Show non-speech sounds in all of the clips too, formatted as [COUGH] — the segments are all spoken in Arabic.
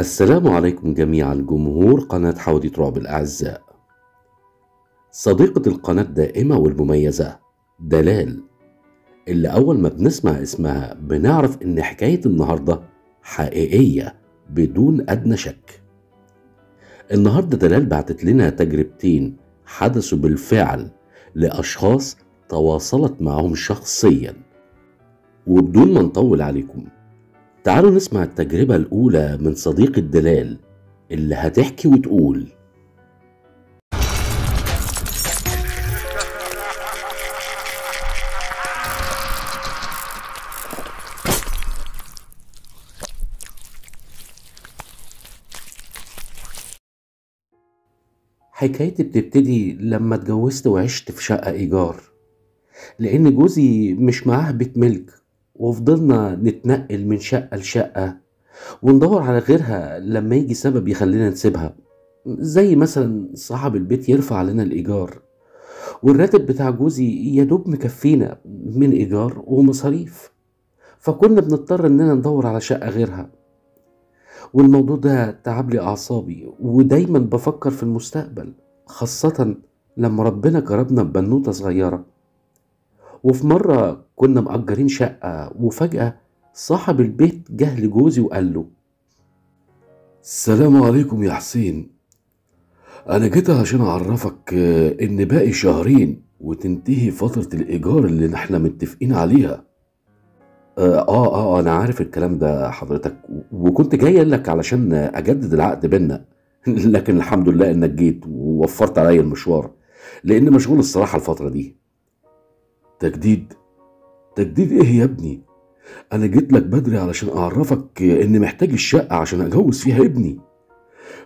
السلام عليكم جميعا جمهور قناة حوض رعب الأعزاء صديقة القناة الدائمة والمميزة دلال اللي أول ما بنسمع اسمها بنعرف إن حكاية النهاردة حقيقية بدون أدنى شك النهاردة دلال بعتت لنا تجربتين حدثوا بالفعل لأشخاص تواصلت معهم شخصيا وبدون ما نطول عليكم تعالوا نسمع التجربة الأولى من صديقة دلال اللي هتحكي وتقول حكايتي بتبتدي لما اتجوزت وعشت في شقة إيجار لأن جوزي مش معاه بيت ملك وفضلنا نتنقل من شقة لشقة وندور على غيرها لما يجي سبب يخلينا نسيبها زي مثلا صاحب البيت يرفع لنا الإيجار والراتب بتاع جوزي يدوب مكفينا من إيجار ومصاريف فكنا بنضطر إننا ندور على شقة غيرها والموضوع ده تعب لي أعصابي ودايما بفكر في المستقبل خاصة لما ربنا كرمنا ببنوتة صغيرة وفي مرة كنا مأجرين شقة وفجأة صاحب البيت جه لجوزي وقال له السلام عليكم يا حسين أنا جيت عشان أعرفك آه، إن باقي شهرين وتنتهي فترة الإيجار اللي إحنا متفقين عليها آه, آه آه أنا عارف الكلام ده حضرتك وكنت جاي لك علشان أجدد العقد بينا [LAUGHS] لكن الحمد لله إنك جيت ووفرت عليا المشوار لأن مشغول الصراحة الفترة دي تجديد تجديد ايه يا ابني انا جيت لك بدري علشان اعرفك اني محتاج الشقه عشان اجوز فيها ابني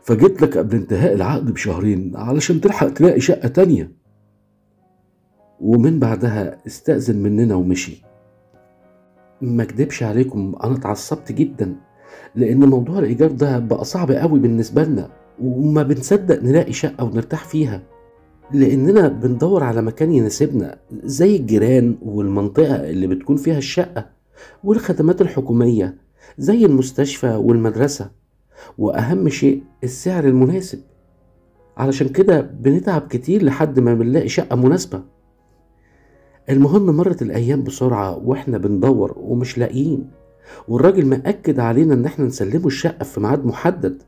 فجيت لك قبل انتهاء العقد بشهرين علشان تلحق تلاقي شقه تانية ومن بعدها استأذن مننا ومشي ما كدبش عليكم انا اتعصبت جدا لان موضوع الايجار ده بقى صعب قوي بالنسبه لنا وما بنصدق نلاقي شقه ونرتاح فيها لأننا بندور على مكان يناسبنا زي الجيران والمنطقة اللي بتكون فيها الشقة والخدمات الحكومية زي المستشفى والمدرسة وأهم شيء السعر المناسب علشان كده بنتعب كتير لحد ما بنلاقي شقة مناسبة المهم مرت الأيام بسرعة وإحنا بندور ومش لاقيين والراجل مأكد علينا إن إحنا نسلمه الشقة في ميعاد محدد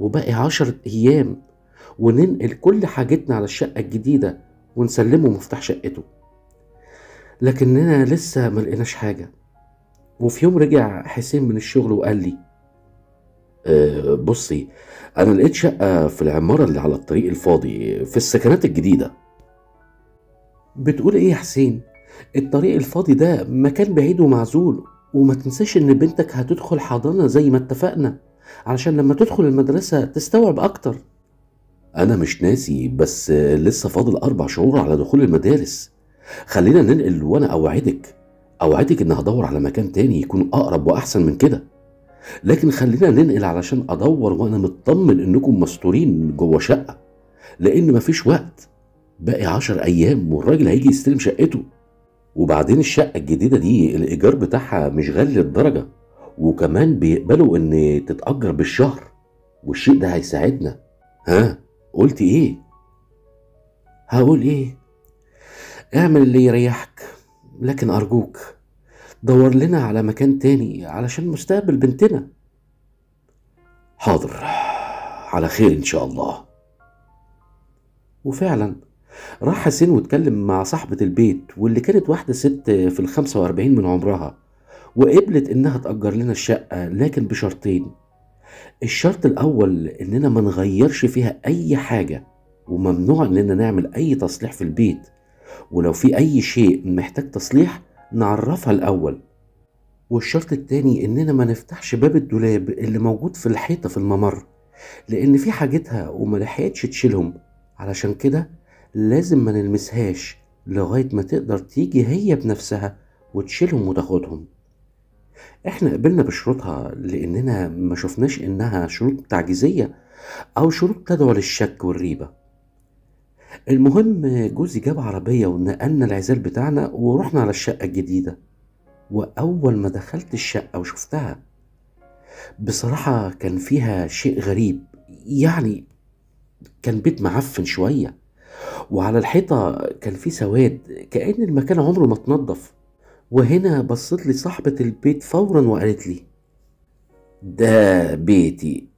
وباقي عشرة أيام وننقل كل حاجتنا على الشقة الجديدة ونسلمه مفتاح شقته لكننا لسه ملقناش حاجة وفي يوم رجع حسين من الشغل وقال لي أه بصي أنا لقيت شقة في العمارة اللي على الطريق الفاضي في السكنات الجديدة بتقول إيه يا حسين؟ الطريق الفاضي ده مكان بعيد ومعزول وما تنساش إن بنتك هتدخل حضانة زي ما اتفقنا علشان لما تدخل المدرسة تستوعب أكتر انا مش ناسي بس لسه فاضل اربع شهور على دخول المدارس خلينا ننقل وانا اوعدك اوعدك ان هدور على مكان تاني يكون اقرب واحسن من كده لكن خلينا ننقل علشان ادور وانا مطمن انكم مستورين جوه شقه لان مفيش وقت باقي عشر ايام والراجل هيجي يستلم شقته وبعدين الشقه الجديده دي الايجار بتاعها مش غالي للدرجه وكمان بيقبلوا ان تتاجر بالشهر والشيء ده هيساعدنا ها قلت ايه هقول ايه اعمل اللي يريحك لكن ارجوك دور لنا على مكان تاني علشان مستقبل بنتنا حاضر على خير ان شاء الله وفعلا راح حسين واتكلم مع صاحبة البيت واللي كانت واحدة ست في الخمسة واربعين من عمرها وقبلت انها تأجر لنا الشقة لكن بشرطين الشرط الاول اننا ما نغيرش فيها اي حاجه وممنوع اننا نعمل اي تصليح في البيت ولو في اي شيء محتاج تصليح نعرفها الاول والشرط التاني اننا ما نفتحش باب الدولاب اللي موجود في الحيطه في الممر لان في حاجتها وما لحقتش تشيلهم علشان كده لازم ما نلمسهاش لغايه ما تقدر تيجي هي بنفسها وتشيلهم وتاخدهم احنا قبلنا بشروطها لاننا ما شفناش انها شروط تعجيزيه او شروط تدعو للشك والريبه المهم جوزي جاب عربيه ونقلنا العزال بتاعنا ورحنا على الشقه الجديده واول ما دخلت الشقه وشفتها بصراحه كان فيها شيء غريب يعني كان بيت معفن شويه وعلى الحيطه كان في سواد كأن المكان عمره ما اتنضف وهنا بصت لي صاحبة البيت فورا وقالت لي ده بيتي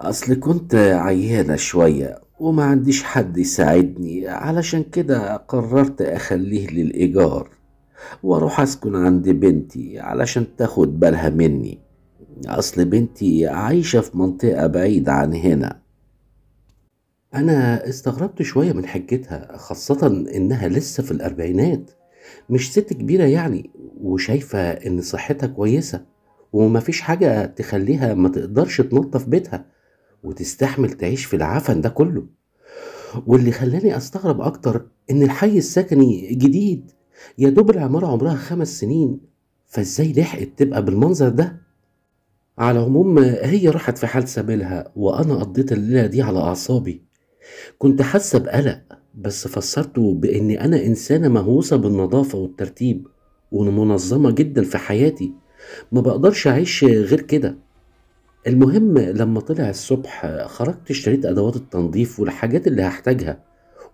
أصل كنت عيانة شوية وما عنديش حد يساعدني علشان كده قررت أخليه للإيجار وأروح أسكن عند بنتي علشان تاخد بالها مني أصل بنتي عايشة في منطقة بعيدة عن هنا أنا استغربت شوية من حجتها خاصة إنها لسه في الأربعينات مش ست كبيرة يعني وشايفة إن صحتها كويسة ومفيش حاجة تخليها ما تقدرش تنظف بيتها وتستحمل تعيش في العفن ده كله واللي خلاني أستغرب أكتر إن الحي السكني جديد يا دوب العمارة عمرها خمس سنين فإزاي لحقت تبقى بالمنظر ده؟ على العموم هي راحت في حال سبيلها وأنا قضيت الليلة دي على أعصابي كنت حاسة بقلق بس فسرته بإن أنا إنسانة مهووسة بالنظافة والترتيب ومنظمة جدا في حياتي ما بقدرش أعيش غير كده المهم لما طلع الصبح خرجت اشتريت أدوات التنظيف والحاجات اللي هحتاجها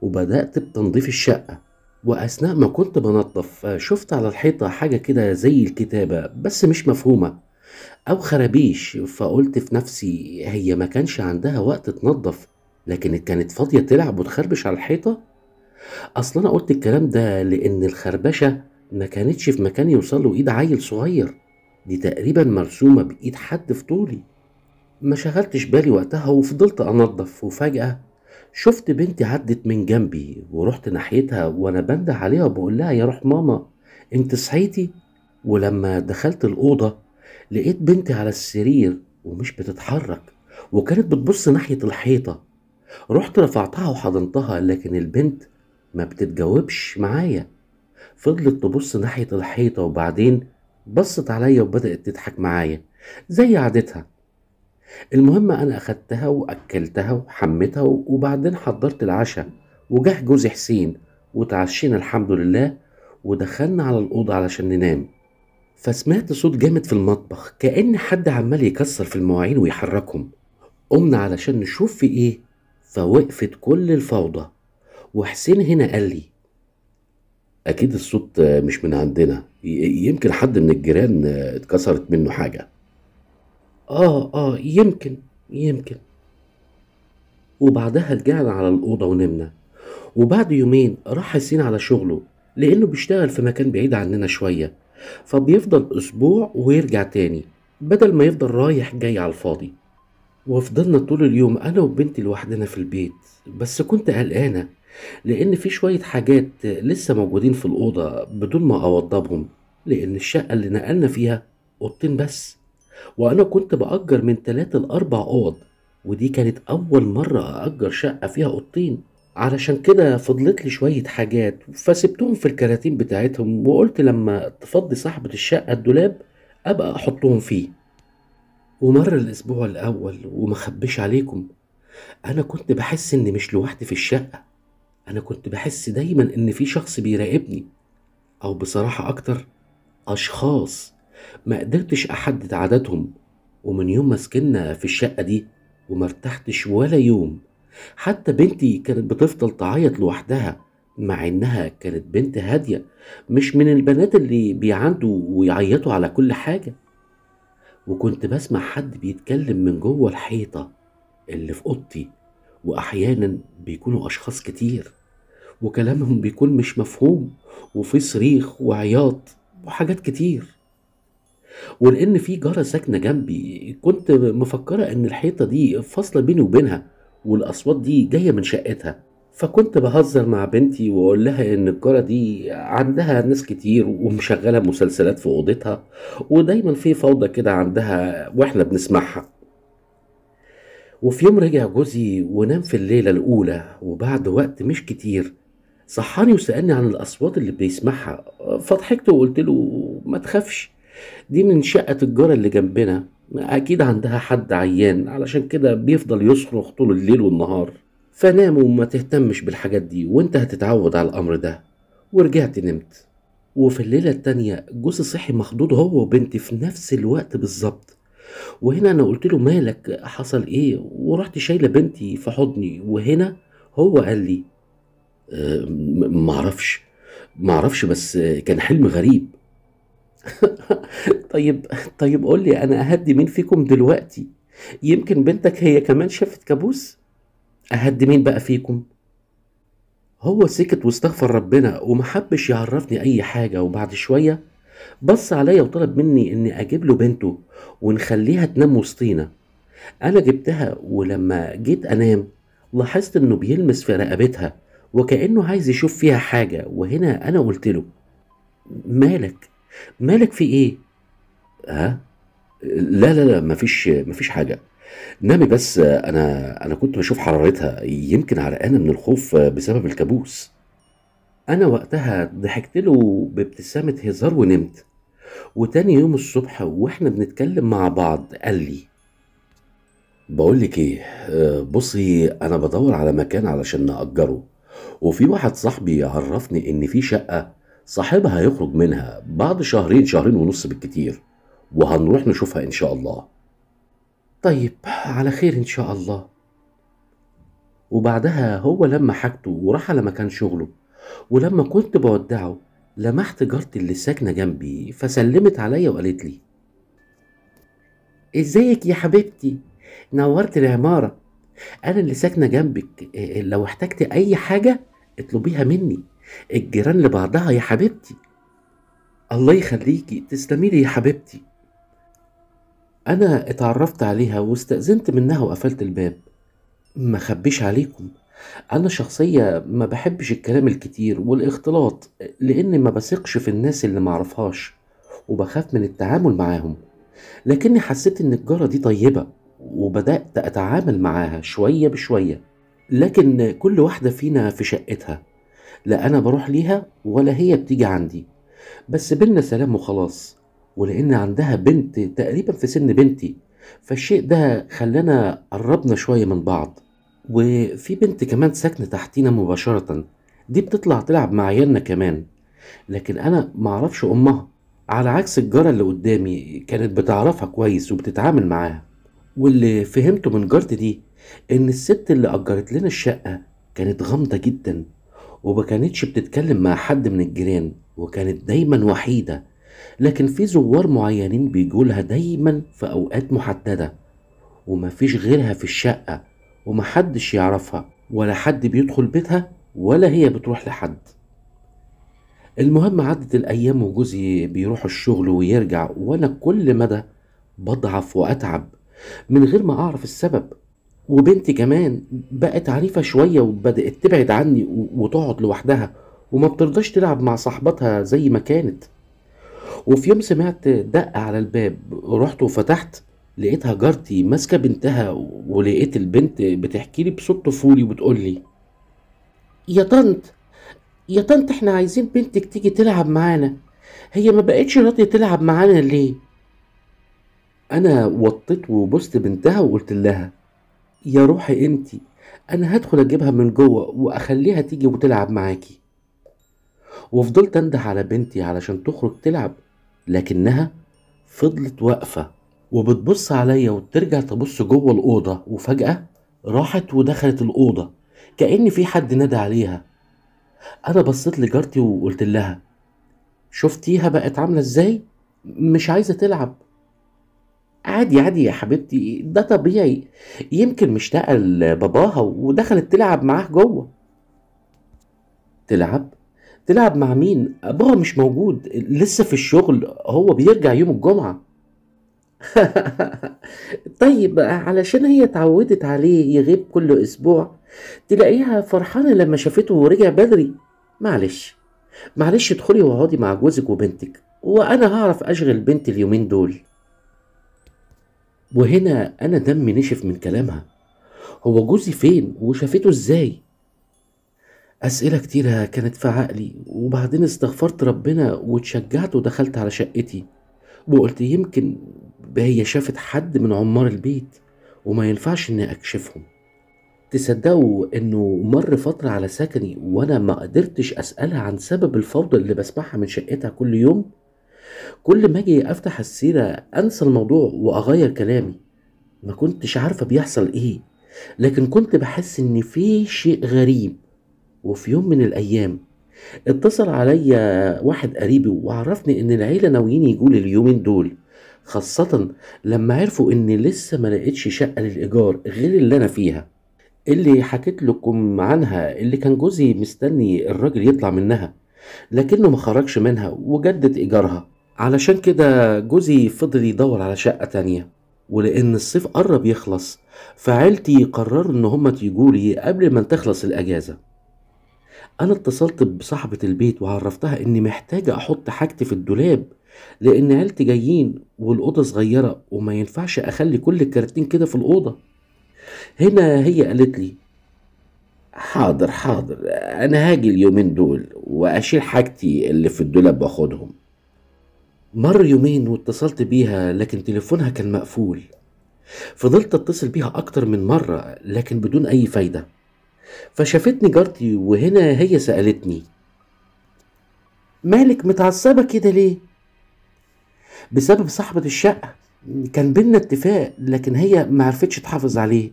وبدأت بتنظيف الشقة وأثناء ما كنت بنظف شفت على الحيطة حاجة كده زي الكتابة بس مش مفهومة أو خرابيش فقلت في نفسي هي ما كانش عندها وقت تنظف لكن كانت فاضية تلعب وتخربش على الحيطة أصل أنا قلت الكلام ده لأن الخربشة ما كانتش في مكان يوصل له إيد عيل صغير دي تقريبا مرسومة بإيد حد في طولي ما شغلتش بالي وقتها وفضلت أنظف وفجأة شفت بنتي عدت من جنبي ورحت ناحيتها وأنا بنده عليها وبقول لها يا روح ماما انت صحيتي ولما دخلت الأوضة لقيت بنتي على السرير ومش بتتحرك وكانت بتبص ناحية الحيطة رحت رفعتها وحضنتها لكن البنت ما بتتجاوبش معايا فضلت تبص ناحية الحيطة وبعدين بصت عليا وبدأت تضحك معايا زي عادتها المهم أنا أخدتها وأكلتها وحمتها وبعدين حضرت العشاء وجه جوزي حسين وتعشينا الحمد لله ودخلنا على الأوضة علشان ننام فسمعت صوت جامد في المطبخ كأن حد عمال يكسر في المواعين ويحركهم قمنا علشان نشوف في إيه فوقفت كل الفوضى وحسين هنا قال لي اكيد الصوت مش من عندنا يمكن حد من الجيران اتكسرت منه حاجه اه اه يمكن يمكن وبعدها رجعنا على الاوضه ونمنا وبعد يومين راح حسين على شغله لانه بيشتغل في مكان بعيد عننا شويه فبيفضل اسبوع ويرجع تاني بدل ما يفضل رايح جاي على الفاضي وفضلنا طول اليوم انا وبنتي لوحدنا في البيت بس كنت قلقانه لان في شويه حاجات لسه موجودين في الاوضه بدون ما اوضبهم لان الشقه اللي نقلنا فيها اوضتين بس وانا كنت باجر من تلاتة لاربع اوض ودي كانت اول مره أأجر شقه فيها اوضتين علشان كده فضلت لي شويه حاجات فسبتهم في الكراتين بتاعتهم وقلت لما تفضي صاحبه الشقه الدولاب ابقى احطهم فيه ومر الأسبوع الأول ومخبيش عليكم أنا كنت بحس إني مش لوحدي في الشقة أنا كنت بحس دايما إن في شخص بيراقبني أو بصراحة أكتر أشخاص ما قدرتش أحدد عددهم ومن يوم ما سكننا في الشقة دي ومرتحتش ولا يوم حتى بنتي كانت بتفضل تعيط لوحدها مع إنها كانت بنت هادية مش من البنات اللي بيعندوا ويعيطوا على كل حاجة وكنت بسمع حد بيتكلم من جوه الحيطة اللي في أوضتي وأحيانا بيكونوا أشخاص كتير وكلامهم بيكون مش مفهوم وفي صريخ وعياط وحاجات كتير ولأن في جارة ساكنة جنبي كنت مفكرة إن الحيطة دي فاصلة بيني وبينها والأصوات دي جاية من شقتها فكنت بهزر مع بنتي واقول لها ان الجارة دي عندها ناس كتير ومشغلة مسلسلات في اوضتها ودايما في فوضى كده عندها واحنا بنسمعها وفي يوم رجع جوزي ونام في الليلة الأولى وبعد وقت مش كتير صحاني وسألني عن الأصوات اللي بيسمعها فضحكت وقلت له ما تخافش دي من شقة الجارة اللي جنبنا أكيد عندها حد عيان علشان كده بيفضل يصرخ طول الليل والنهار فنام وما تهتمش بالحاجات دي وانت هتتعود على الامر ده ورجعت نمت وفي الليلة التانية جوزي صحي مخضوض هو وبنتي في نفس الوقت بالظبط وهنا انا قلت له مالك حصل ايه ورحت شايله بنتي في حضني وهنا هو قال لي أه معرفش معرفش بس كان حلم غريب [LAUGHS] طيب طيب قول لي انا اهدي مين فيكم دلوقتي يمكن بنتك هي كمان شافت كابوس اهد مين بقى فيكم هو سكت واستغفر ربنا ومحبش يعرفني اي حاجه وبعد شويه بص عليا وطلب مني اني اجيب له بنته ونخليها تنام وسطينا انا جبتها ولما جيت انام لاحظت انه بيلمس في رقبتها وكانه عايز يشوف فيها حاجه وهنا انا قلت له مالك مالك في ايه ها آه؟ لا لا لا مفيش مفيش حاجه نامي بس انا انا كنت بشوف حرارتها يمكن عرقانه من الخوف بسبب الكابوس انا وقتها ضحكت له بابتسامه هزار ونمت وتاني يوم الصبح واحنا بنتكلم مع بعض قال لي بقول لك ايه بصي انا بدور على مكان علشان نأجره وفي واحد صاحبي عرفني ان في شقه صاحبها هيخرج منها بعد شهرين شهرين ونص بالكتير وهنروح نشوفها ان شاء الله طيب على خير إن شاء الله وبعدها هو لما حاجته وراح على مكان شغله ولما كنت بودعه لمحت جارتي اللي ساكنة جنبي فسلمت عليا وقالت لي ازيك يا حبيبتي نورت العمارة أنا اللي ساكنة جنبك آه، آه، لو احتجت أي حاجة اطلبيها مني الجيران لبعضها يا حبيبتي الله يخليكي تسلمي لي يا حبيبتي أنا اتعرفت عليها واستأذنت منها وقفلت الباب ما خبيش عليكم أنا شخصية ما بحبش الكلام الكتير والاختلاط لأني ما بثقش في الناس اللي معرفهاش وبخاف من التعامل معاهم لكني حسيت إن الجارة دي طيبة وبدأت أتعامل معاها شوية بشوية لكن كل واحدة فينا في شقتها لا أنا بروح ليها ولا هي بتيجي عندي بس بينا سلام وخلاص ولان عندها بنت تقريبا في سن بنتي فالشيء ده خلانا قربنا شويه من بعض وفي بنت كمان ساكنه تحتينا مباشره دي بتطلع تلعب مع عيالنا كمان لكن انا معرفش امها على عكس الجارة اللي قدامي كانت بتعرفها كويس وبتتعامل معاها واللي فهمته من جارتي دي ان الست اللي اجرت لنا الشقة كانت غامضة جدا وما كانتش بتتكلم مع حد من الجيران وكانت دايما وحيدة لكن في زوار معينين بيجولها دايما في أوقات محددة ومفيش غيرها في الشقة ومحدش يعرفها ولا حد بيدخل بيتها ولا هي بتروح لحد المهم عدت الأيام وجوزي بيروح الشغل ويرجع وأنا كل مدى بضعف وأتعب من غير ما أعرف السبب وبنتي كمان بقت عريفة شوية وبدأت تبعد عني وتقعد لوحدها وما بترضاش تلعب مع صاحبتها زي ما كانت وفي يوم سمعت دق على الباب رحت وفتحت لقيتها جارتي ماسكه بنتها ولقيت البنت بتحكي لي بصوت طفولي وبتقول لي يا طنط يا طنط احنا عايزين بنتك تيجي تلعب معانا هي ما بقتش راضيه تلعب معانا ليه انا وطيت وبوست بنتها وقلت لها يا روحي انتي انا هدخل اجيبها من جوه واخليها تيجي وتلعب معاكي وفضلت انده على بنتي علشان تخرج تلعب لكنها فضلت واقفة وبتبص عليا وترجع تبص جوه الأوضة وفجأة راحت ودخلت الأوضة كأن في حد نادى عليها أنا بصيت لجارتي وقلت لها شفتيها بقت عاملة ازاي؟ مش عايزة تلعب عادي عادي يا حبيبتي ده طبيعي يمكن مشتاقة لباباها ودخلت تلعب معاه جوه تلعب تلعب مع مين ابوها مش موجود لسه في الشغل هو بيرجع يوم الجمعة [LAUGHS] طيب علشان هي اتعودت عليه يغيب كل اسبوع تلاقيها فرحانة لما شافته ورجع بدري معلش معلش ادخلي واقعدي مع جوزك وبنتك وانا هعرف اشغل بنتي اليومين دول وهنا انا دمي نشف من كلامها هو جوزي فين وشافته ازاي أسئلة كتيرة كانت في عقلي وبعدين استغفرت ربنا وتشجعت ودخلت على شقتي وقلت يمكن هي شافت حد من عمار البيت وما ينفعش إني أكشفهم تصدقوا إنه مر فترة على سكني وأنا ما قدرتش أسألها عن سبب الفوضى اللي بسمعها من شقتها كل يوم كل ما أجي أفتح السيرة أنسى الموضوع وأغير كلامي ما كنتش عارفة بيحصل إيه لكن كنت بحس إن في شيء غريب وفي يوم من الأيام اتصل عليا واحد قريبي وعرفني إن العيلة ناويين يجوا لي اليومين دول خاصة لما عرفوا إني لسه ما لقيتش شقة للإيجار غير اللي أنا فيها اللي حكيت لكم عنها اللي كان جوزي مستني الراجل يطلع منها لكنه ما خرجش منها وجدد إيجارها علشان كده جوزي فضل يدور على شقة تانية ولأن الصيف قرب يخلص فعيلتي قرروا إن هما تيجولي قبل ما تخلص الأجازة انا اتصلت بصاحبة البيت وعرفتها اني محتاجة احط حاجتي في الدولاب لان عيلتي جايين والاوضة صغيرة وما ينفعش اخلي كل الكراتين كده في الاوضة هنا هي قالت لي حاضر حاضر انا هاجي اليومين دول واشيل حاجتي اللي في الدولاب واخدهم مر يومين واتصلت بيها لكن تليفونها كان مقفول فضلت اتصل بيها اكتر من مرة لكن بدون اي فايدة فشافتني جارتي وهنا هي سألتني مالك متعصبة كده ليه؟ بسبب صاحبة الشقة كان بينا اتفاق لكن هي معرفتش تحافظ عليه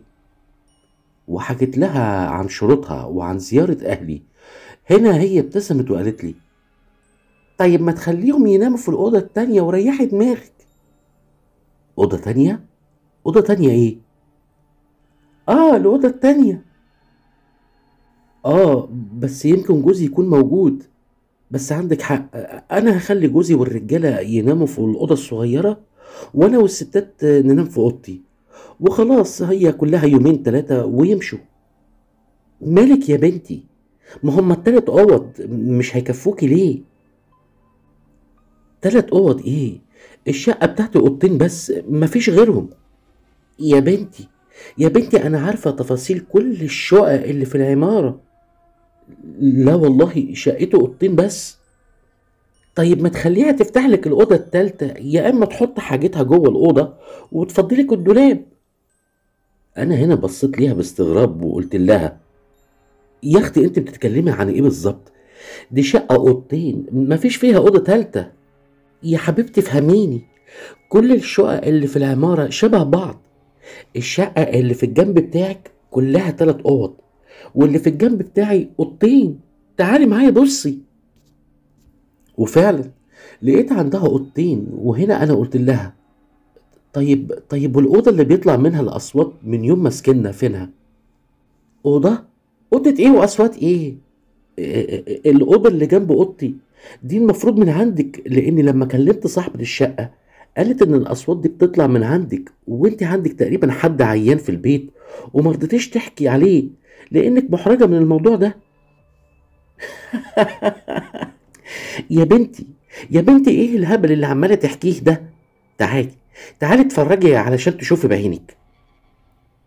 وحكيت لها عن شروطها وعن زيارة أهلي هنا هي ابتسمت وقالت لي طيب ما تخليهم يناموا في الأوضة التانية وريحي دماغك أوضة تانية؟ أوضة تانية إيه؟ آه الأوضة التانية آه، بس يمكن جوزي يكون موجود. بس عندِك حق، أنا هخلي جوزي والرجالة يناموا في الأوضة الصغيرة وأنا والستات ننام في أوضتي، وخلاص هي كُلّها يومين ثلاثه ويمشوا. مالِك يا بنتي؟ ما هُم ال3 أوَّض التلات اوض مش هيكفوكي ليه تلات اوض إيه؟ الشقة بتاعتي أوضتين بس مفيش غيرهم. يا بنتي، يا بنتي أنا عارفة تفاصيل كل الشُقَق اللي في العمارة. لا والله شقته اوضتين بس طيب ما تخليها تفتح لك الاوضه الثالثه يا اما تحط حاجتها جوه الاوضه وتفضي لك الدولاب انا هنا بصيت ليها باستغراب وقلت لها يا اختي انت بتتكلمي عن ايه بالظبط دي شقه اوضتين مفيش فيها اوضه ثالثه يا حبيبتي فهميني كل الشقق اللي في العماره شبه بعض الشقه اللي في الجنب بتاعك كلها ثلاث اوض واللي في الجنب بتاعي اوضتين تعالي معايا بصي وفعلا لقيت عندها اوضتين وهنا انا قلت لها طيب طيب والاوضه اللي بيطلع منها الاصوات من يوم ما سكننا فينها اوضه اوضه ايه واصوات ايه آه، آه، آه، الاوضه اللي جنب اوضتي دي المفروض من عندك لأني لما كلمت صاحبه الشقه قالت ان الاصوات دي بتطلع من عندك وانت عندك تقريبا حد عيان في البيت وما رضيتيش تحكي عليه لانك محرجه من الموضوع ده [LAUGHS] يا بنتي يا بنتي ايه الهبل اللي عماله تحكيه ده تعالي تعالي اتفرجي علشان تشوفي بعينك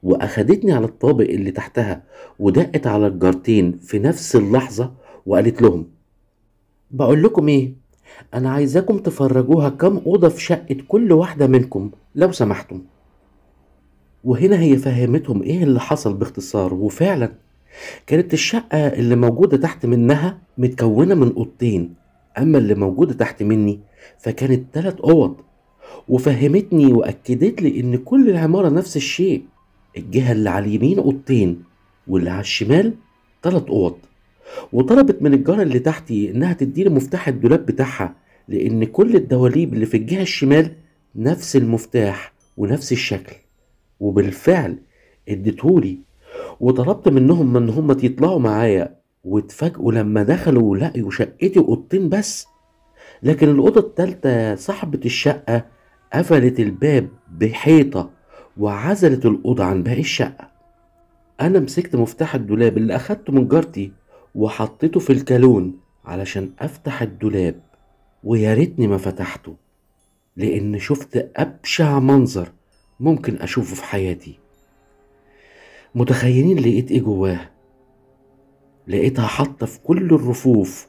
واخدتني على الطابق اللي تحتها ودقت على الجارتين في نفس اللحظه وقالت لهم بقول لكم ايه انا عايزاكم تفرجوها كم اوضه في شقه كل واحده منكم لو سمحتم وهنا هي فهمتهم ايه اللي حصل باختصار وفعلا كانت الشقة اللي موجودة تحت منها متكونة من أوضتين أما اللي موجودة تحت مني فكانت تلات أوض وفهمتني وأكدت لي إن كل العمارة نفس الشيء الجهة اللي على اليمين أوضتين واللي على الشمال تلات أوض وطلبت من الجارة اللي تحتي إنها تديني مفتاح الدولاب بتاعها لأن كل الدواليب اللي في الجهة الشمال نفس المفتاح ونفس الشكل وبالفعل اديتهولي وطلبت منهم ان هم يطلعوا معايا واتفاجئوا لما دخلوا لقوا شقتي اوضتين بس لكن الاوضه التالته صاحبه الشقه قفلت الباب بحيطه وعزلت الاوضه عن باقي الشقه انا مسكت مفتاح الدولاب اللي اخدته من جارتي وحطيته في الكالون علشان افتح الدولاب ويا ريتني ما فتحته لان شفت ابشع منظر ممكن أشوفه في حياتي متخيلين لقيت إيه جواها لقيتها حاطة في كل الرفوف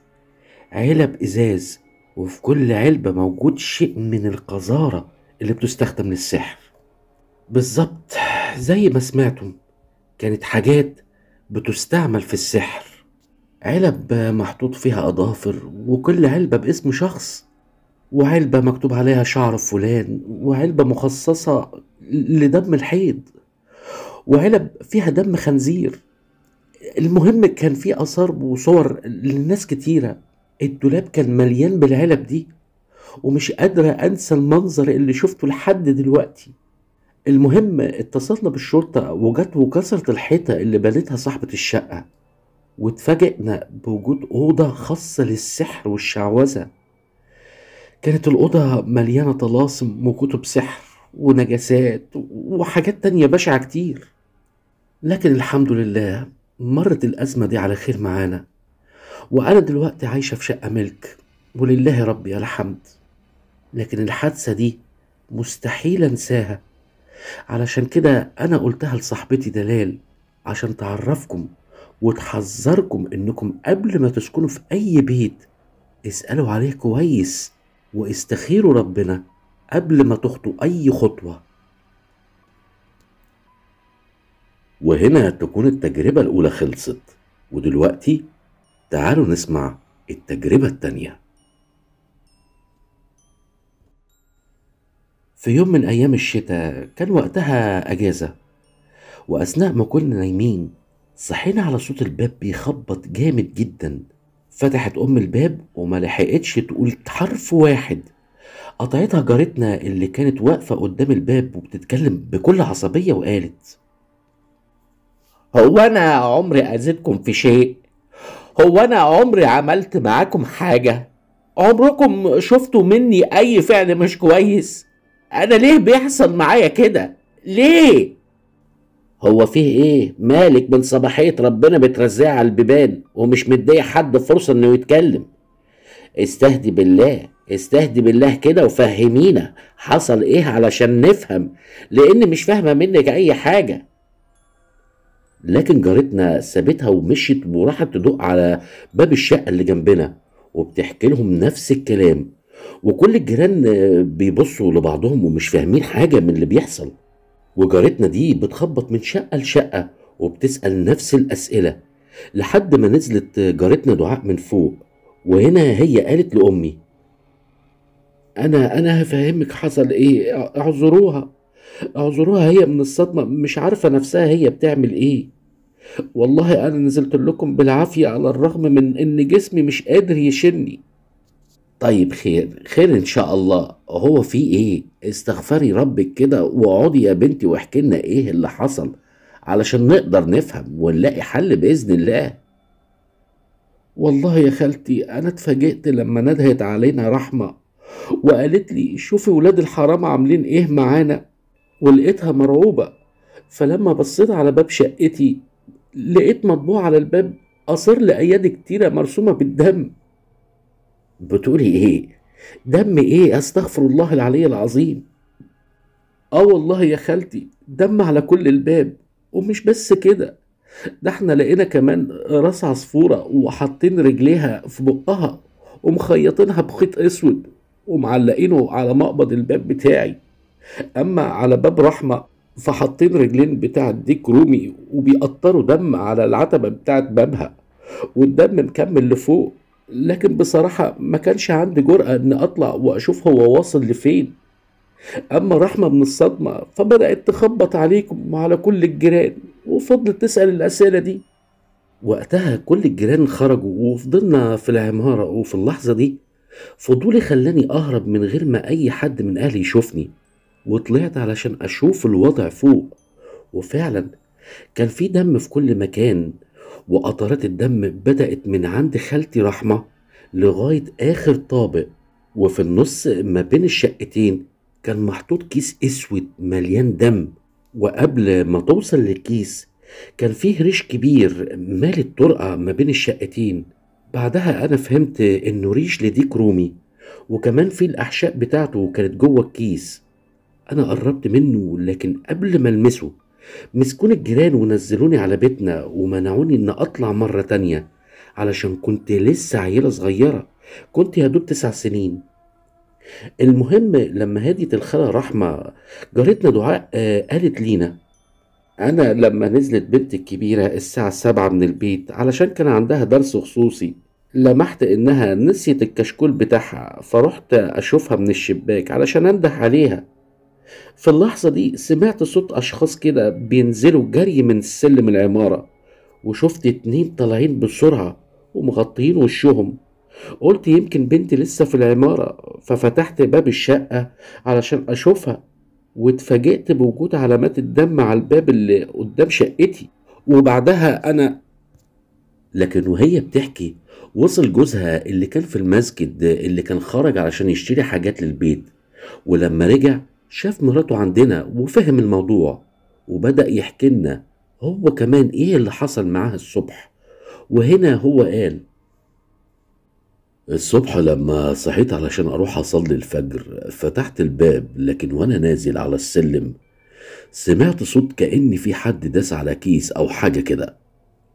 علب إزاز وفي كل علبة موجود شيء من القذارة اللي بتستخدم للسحر بالظبط زي ما سمعتم كانت حاجات بتستعمل في السحر علب محطوط فيها أظافر وكل علبة باسم شخص وعلبة مكتوب عليها شعر فلان وعلبة مخصصة لدم الحيض وعلب فيها دم خنزير المهم كان في اثار وصور لناس كتيره الدولاب كان مليان بالعلب دي ومش قادرة أنسى المنظر اللي شفته لحد دلوقتي المهم اتصلنا بالشرطة وجت وكسرت الحيطة اللي بنتها صاحبة الشقة واتفاجئنا بوجود أوضة خاصة للسحر والشعوذة كانت الأوضة مليانة طلاسم وكتب سحر ونجاسات وحاجات تانية بشعة كتير لكن الحمد لله مرت الأزمة دي على خير معانا وأنا دلوقتي عايشة في شقة ملك ولله ربي الحمد لكن الحادثة دي مستحيل أنساها علشان كده أنا قلتها لصاحبتي دلال عشان تعرفكم وتحذركم إنكم قبل ما تسكنوا في أي بيت اسألوا عليه كويس واستخيروا ربنا قبل ما تخطو أي خطوة وهنا تكون التجربة الأولى خلصت ودلوقتي تعالوا نسمع التجربة التانية في يوم من أيام الشتاء كان وقتها أجازة وأثناء ما كنا نايمين صحينا على صوت الباب بيخبط جامد جدا فتحت أم الباب وما لحقتش تقول حرف واحد قطعتها جارتنا اللي كانت واقفة قدام الباب وبتتكلم بكل عصبية وقالت هو أنا عمري أذيتكم في شيء هو أنا عمري عملت معاكم حاجة عمركم شفتوا مني أي فعل مش كويس أنا ليه بيحصل معايا كده ليه هو فيه ايه مالك من صباحية ربنا بترزع على البيبان ومش مدية حد فرصة انه يتكلم استهدي بالله استهدي بالله كده وفهمينا حصل ايه علشان نفهم لان مش فاهمه منك اي حاجه لكن جارتنا سابتها ومشيت وراحت تدق على باب الشقه اللي جنبنا وبتحكي لهم نفس الكلام وكل الجيران بيبصوا لبعضهم ومش فاهمين حاجه من اللي بيحصل وجارتنا دي بتخبط من شقه لشقه وبتسال نفس الاسئله لحد ما نزلت جارتنا دعاء من فوق وهنا هي قالت لامي انا انا هفهمك حصل ايه اعذروها اعذروها هي من الصدمة مش عارفة نفسها هي بتعمل ايه والله انا نزلت لكم بالعافية على الرغم من ان جسمي مش قادر يشني طيب خير خير ان شاء الله هو في ايه استغفري ربك كده واقعدي يا بنتي واحكي لنا ايه اللي حصل علشان نقدر نفهم ونلاقي حل باذن الله والله يا خالتي انا اتفاجئت لما ندهت علينا رحمه وقالت لي شوفي ولاد الحرام عاملين ايه معانا ولقيتها مرعوبة فلما بصيت على باب شقتي لقيت مطبوع على الباب أصر لأيادي كتيرة مرسومة بالدم بتقولي إيه؟ دم إيه؟ أستغفر الله العلي العظيم آه والله يا خالتي دم على كل الباب ومش بس كده ده احنا لقينا كمان راس عصفورة وحاطين رجليها في بقها ومخيطينها بخيط أسود ومعلقينه على مقبض الباب بتاعي أما على باب رحمة فحاطين رجلين بتاع ديك رومي وبيقطروا دم على العتبة بتاعت بابها والدم مكمل لفوق لكن بصراحة ما كانش عندي جرأة إن أطلع وأشوف هو واصل لفين أما رحمة من الصدمة فبدأت تخبط عليكم وعلى كل الجيران وفضلت تسأل الأسئلة دي وقتها كل الجيران خرجوا وفضلنا في العمارة وفي اللحظة دي فضولي خلاني أهرب من غير ما أي حد من أهلي يشوفني وطلعت علشان أشوف الوضع فوق وفعلا كان في دم في كل مكان وقطرات الدم بدأت من عند خالتي رحمة لغاية آخر طابق وفي النص ما بين الشقتين كان محطوط كيس اسود مليان دم وقبل ما توصل للكيس كان فيه ريش كبير مال الطرقة ما بين الشقتين بعدها انا فهمت انه ريش لديك رومي وكمان في الاحشاء بتاعته كانت جوه الكيس انا قربت منه لكن قبل ما المسه مسكوني الجيران ونزلوني على بيتنا ومنعوني ان اطلع مرة تانية علشان كنت لسه عيلة صغيرة كنت يا دوب تسع سنين المهم لما هديت الخالة رحمة جارتنا دعاء آه، قالت لينا أنا لما نزلت بنتي الكبيرة الساعة سبعة من البيت علشان كان عندها درس خصوصي لمحت إنها نسيت الكشكول بتاعها فرحت أشوفها من الشباك علشان أنده عليها في اللحظة دي سمعت صوت أشخاص كده بينزلوا جري من سلم العمارة وشفت اتنين طالعين بسرعة ومغطيين وشهم قلت يمكن بنتي لسه في العمارة ففتحت باب الشقة علشان أشوفها واتفاجئت بوجود علامات الدم على الباب اللي قدام شقتي وبعدها انا لكن وهي بتحكي وصل جوزها اللي كان في المسجد اللي كان خرج علشان يشتري حاجات للبيت ولما رجع شاف مراته عندنا وفهم الموضوع وبدأ يحكي لنا هو كمان ايه اللي حصل معاها الصبح وهنا هو قال الصبح لما صحيت علشان اروح اصلي الفجر فتحت الباب لكن وانا نازل على السلم سمعت صوت كأن في حد داس على كيس او حاجة كده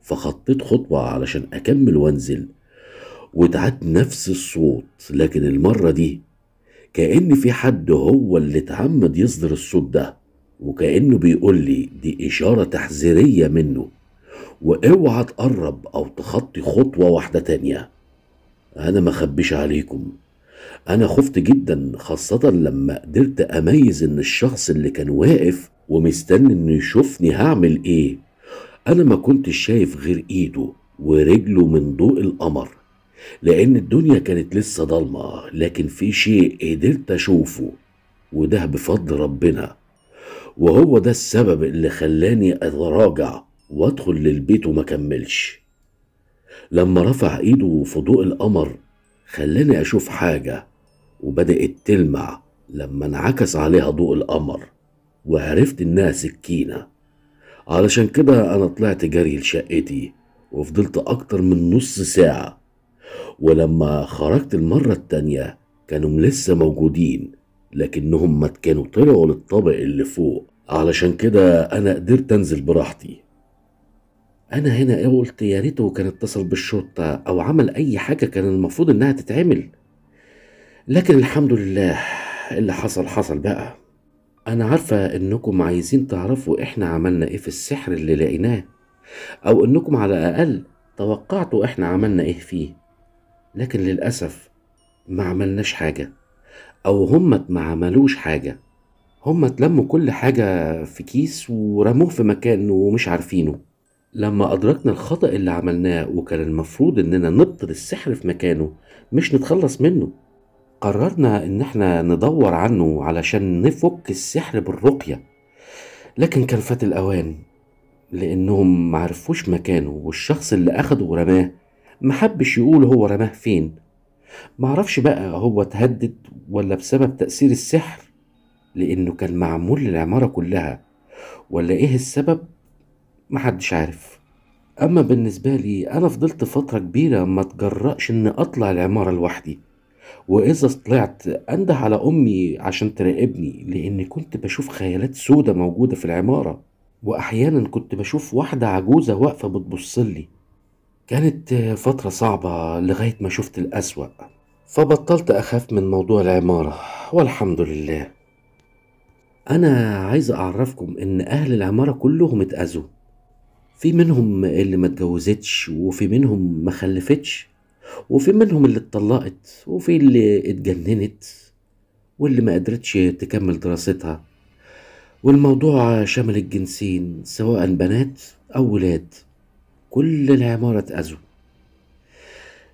فخطيت خطوة علشان اكمل وانزل واتعاد نفس الصوت لكن المرة دي كأن في حد هو اللي اتعمد يصدر الصوت ده وكأنه بيقول لي دي إشارة تحذيرية منه واوعى تقرب أو تخطي خطوة واحدة تانية انا ما اخبيش عليكم انا خفت جدا خاصة لما قدرت اميز ان الشخص اللي كان واقف ومستني انه يشوفني هعمل ايه انا ما كنتش شايف غير ايده ورجله من ضوء القمر لان الدنيا كانت لسه ضلمة لكن في شيء قدرت اشوفه وده بفضل ربنا وهو ده السبب اللي خلاني اتراجع وادخل للبيت وما كملش لما رفع ايده في ضوء القمر خلاني اشوف حاجه وبدات تلمع لما انعكس عليها ضوء القمر وعرفت انها سكينه علشان كده انا طلعت جري لشقتي وفضلت اكتر من نص ساعه ولما خرجت المره التانيه كانوا لسه موجودين لكنهم ما كانوا طلعوا للطابق اللي فوق علشان كده انا قدرت انزل براحتي انا هنا قلت يا ريته كان اتصل بالشرطه او عمل اي حاجه كان المفروض انها تتعمل لكن الحمد لله اللي حصل حصل بقى انا عارفه انكم عايزين تعرفوا احنا عملنا ايه في السحر اللي لقيناه او انكم على الاقل توقعتوا احنا عملنا ايه فيه لكن للاسف ما عملناش حاجه او هما ما عملوش حاجه هما اتلموا كل حاجه في كيس ورموه في مكان ومش عارفينه لما أدركنا الخطأ اللي عملناه وكان المفروض إننا نبطل السحر في مكانه مش نتخلص منه قررنا إن احنا ندور عنه علشان نفك السحر بالرقية لكن كان فات الأوان لأنهم معرفوش مكانه والشخص اللي أخده ورماه محبش يقول هو رماه فين معرفش بقى هو اتهدد ولا بسبب تأثير السحر لأنه كان معمول للعمارة كلها ولا إيه السبب محدش عارف أما بالنسبة لي أنا فضلت فترة كبيرة ما تجرأش إن أطلع العمارة لوحدي وإذا طلعت أنده على أمي عشان تراقبني لأني كنت بشوف خيالات سودة موجودة في العمارة وأحيانا كنت بشوف واحدة عجوزة واقفة بتبصلي كانت فترة صعبة لغاية ما شفت الأسوأ فبطلت أخاف من موضوع العمارة والحمد لله أنا عايز أعرفكم إن أهل العمارة كلهم اتأذوا في منهم اللي ما اتجوزتش وفي منهم ما خلفتش وفي منهم اللي اتطلقت وفي اللي اتجننت واللي ما قدرتش تكمل دراستها والموضوع شمل الجنسين سواء بنات أو ولاد كل العمارة اتأذوا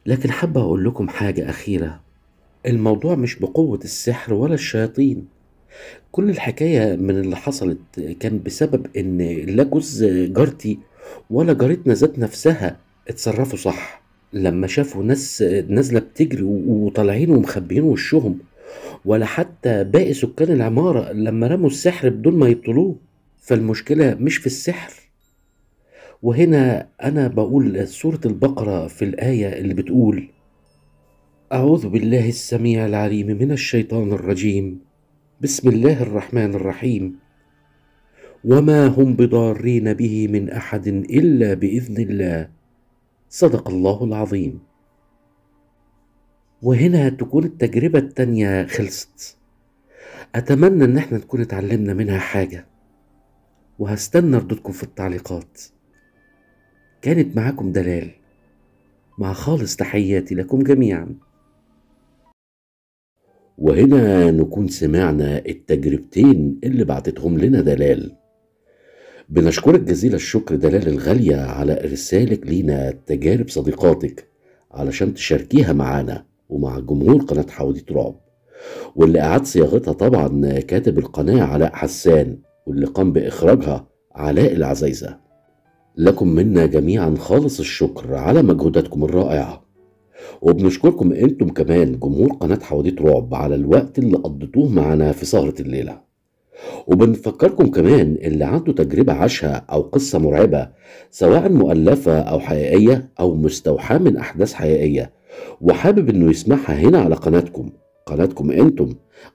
لكن حابة أقول لكم حاجة أخيرة الموضوع مش بقوة السحر ولا الشياطين كل الحكاية من اللي حصلت كان بسبب إن لا جوز جارتي ولا جارتنا ذات نفسها اتصرفوا صح لما شافوا ناس نازله بتجري وطالعين ومخبيين وشهم ولا حتى باقي سكان العماره لما رموا السحر بدون ما يبطلوه فالمشكله مش في السحر وهنا انا بقول سوره البقره في الايه اللي بتقول اعوذ بالله السميع العليم من الشيطان الرجيم بسم الله الرحمن الرحيم وما هم بضارين به من احد الا باذن الله صدق الله العظيم وهنا تكون التجربه التانيه خلصت اتمنى ان احنا نكون اتعلمنا منها حاجه وهستنى ردودكم في التعليقات كانت معاكم دلال مع خالص تحياتي لكم جميعا وهنا نكون سمعنا التجربتين اللي بعتتهم لنا دلال بنشكرك جزيل الشكر دلال الغالية على إرسالك لينا تجارب صديقاتك علشان تشاركيها معانا ومع جمهور قناة حواديت تراب واللي أعاد صياغتها طبعا كاتب القناة علاء حسان واللي قام بإخراجها علاء العزيزة لكم منا جميعا خالص الشكر على مجهوداتكم الرائعة وبنشكركم انتم كمان جمهور قناة حواديت رعب على الوقت اللي قضيتوه معنا في سهرة الليلة وبنفكركم كمان اللي عنده تجربة عاشها أو قصة مرعبة سواء مؤلفة أو حقيقية أو مستوحاة من أحداث حقيقية وحابب إنه يسمعها هنا على قناتكم قناتكم انتم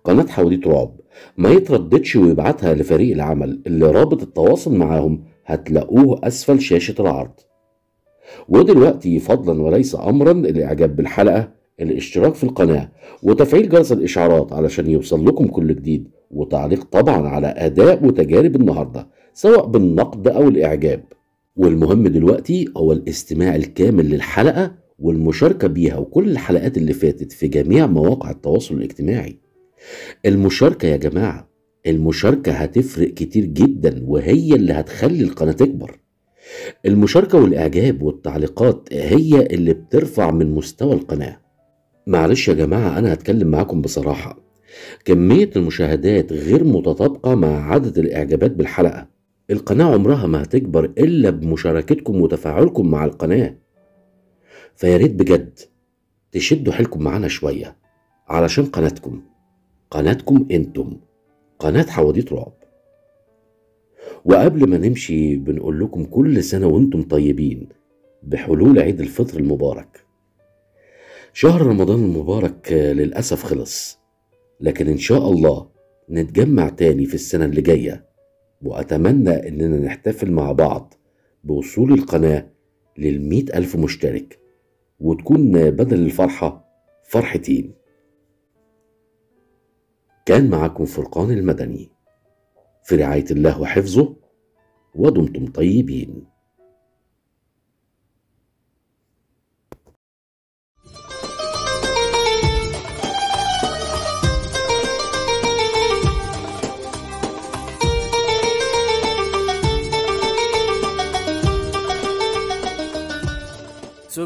قناة حوالي تراب ما يترددش ويبعتها لفريق العمل اللي رابط التواصل معاهم هتلاقوه أسفل شاشة العرض ودلوقتي فضلا وليس أمرا الإعجاب بالحلقة الاشتراك في القناة وتفعيل جرس الإشعارات علشان يوصل لكم كل جديد وتعليق طبعا على أداء وتجارب النهاردة سواء بالنقد أو الإعجاب والمهم دلوقتي هو الاستماع الكامل للحلقة والمشاركة بيها وكل الحلقات اللي فاتت في جميع مواقع التواصل الاجتماعي المشاركة يا جماعة المشاركة هتفرق كتير جدا وهي اللي هتخلي القناة تكبر المشاركة والإعجاب والتعليقات هي اللي بترفع من مستوى القناة معلش يا جماعة أنا هتكلم معاكم بصراحة كمية المشاهدات غير متطابقة مع عدد الإعجابات بالحلقة القناة عمرها ما هتكبر إلا بمشاركتكم وتفاعلكم مع القناة فيا ريت بجد تشدوا حيلكم معانا شوية علشان قناتكم قناتكم انتم قناة حواديت رعب وقبل ما نمشي بنقول لكم كل سنة وانتم طيبين بحلول عيد الفطر المبارك شهر رمضان المبارك للأسف خلص لكن إن شاء الله نتجمع تاني في السنة اللي جاية وأتمنى إننا نحتفل مع بعض بوصول القناة للمئة ألف مشترك وتكون بدل الفرحة فرحتين كان معكم فرقان المدني في رعاية الله وحفظه ودمتم طيبين